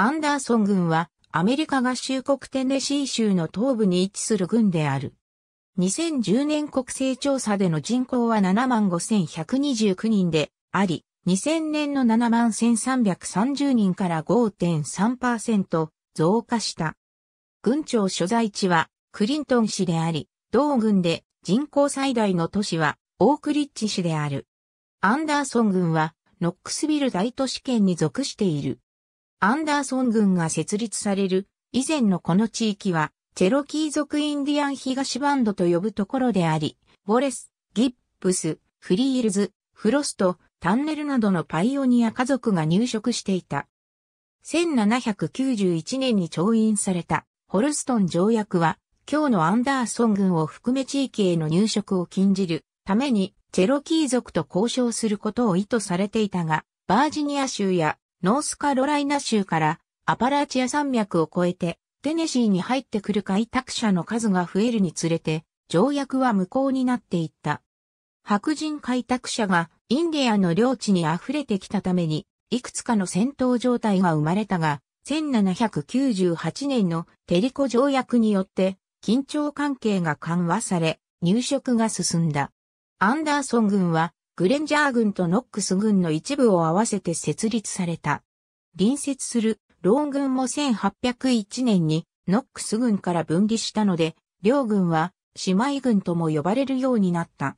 アンダーソン軍はアメリカ合衆国テネシー州の東部に位置する軍である。2010年国勢調査での人口は75,129人であり、2000年の71,330人から5.3%増加した。軍庁所在地はクリントン市であり、同軍で人口最大の都市はオークリッチ市である。アンダーソン軍はノックスビル大都市圏に属している。アンダーソン軍が設立される以前のこの地域は、チェロキー族インディアン東バンドと呼ぶところであり、ボレス、ギップス、フリールズ、フロスト、タンネルなどのパイオニア家族が入植していた。1791年に調印されたホルストン条約は、今日のアンダーソン軍を含め地域への入植を禁じるために、チェロキー族と交渉することを意図されていたが、バージニア州やノースカロライナ州からアパラチア山脈を越えてテネシーに入ってくる開拓者の数が増えるにつれて条約は無効になっていった。白人開拓者がインディアの領地に溢れてきたためにいくつかの戦闘状態が生まれたが1798年のテリコ条約によって緊張関係が緩和され入植が進んだ。アンダーソン軍はグレンジャー軍とノックス軍の一部を合わせて設立された。隣接するローン軍も1801年にノックス軍から分離したので、両軍は姉妹軍とも呼ばれるようになった。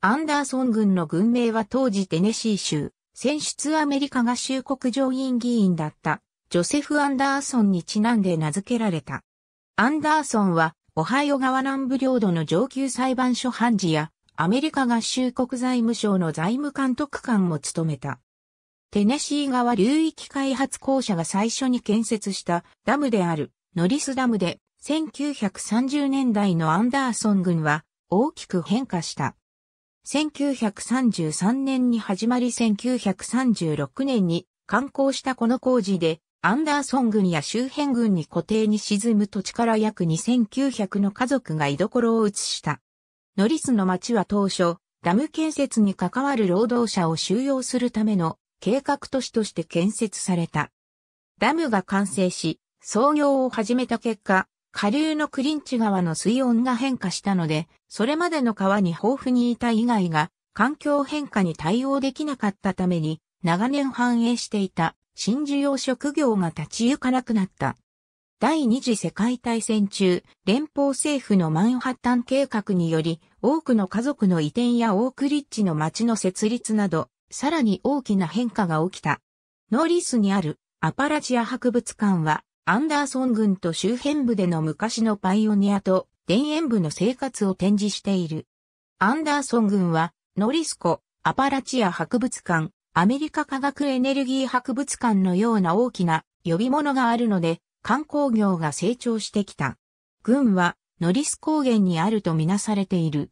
アンダーソン軍の軍名は当時テネシー州、選出アメリカ合衆国上院議員だったジョセフ・アンダーソンにちなんで名付けられた。アンダーソンは、オハイオ川南部領土の上級裁判所判事や、アメリカ合衆国財務省の財務監督官も務めた。テネシー川流域開発公社が最初に建設したダムであるノリスダムで1930年代のアンダーソン軍は大きく変化した。1933年に始まり1936年に完工したこの工事でアンダーソン軍や周辺軍に固定に沈む土地から約2900の家族が居所を移した。ノリスの町は当初、ダム建設に関わる労働者を収容するための計画都市として建設された。ダムが完成し、創業を始めた結果、下流のクリンチ川の水温が変化したので、それまでの川に豊富にいた以外が、環境変化に対応できなかったために、長年繁栄していた新需要職業が立ち行かなくなった。第二次世界大戦中、連邦政府のマンハッタン計画により、多くの家族の移転やオークリッジの町の設立など、さらに大きな変化が起きた。ノーリスにあるアパラチア博物館は、アンダーソン軍と周辺部での昔のパイオニアと田園部の生活を展示している。アンダーソン軍は、ノリスコ、アパラチア博物館、アメリカ科学エネルギー博物館のような大きな呼び物があるので、観光業が成長してきた。軍はノリス高原にあるとみなされている。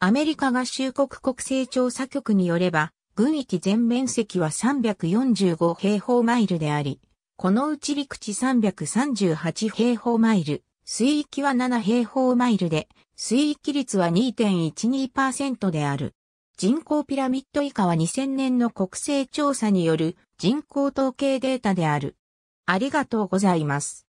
アメリカ合衆国国勢調査局によれば、軍域全面積は345平方マイルであり、このうち陸地338平方マイル、水域は7平方マイルで、水域率は2.12%である。人口ピラミッド以下は2000年の国勢調査による人口統計データである。ありがとうございます。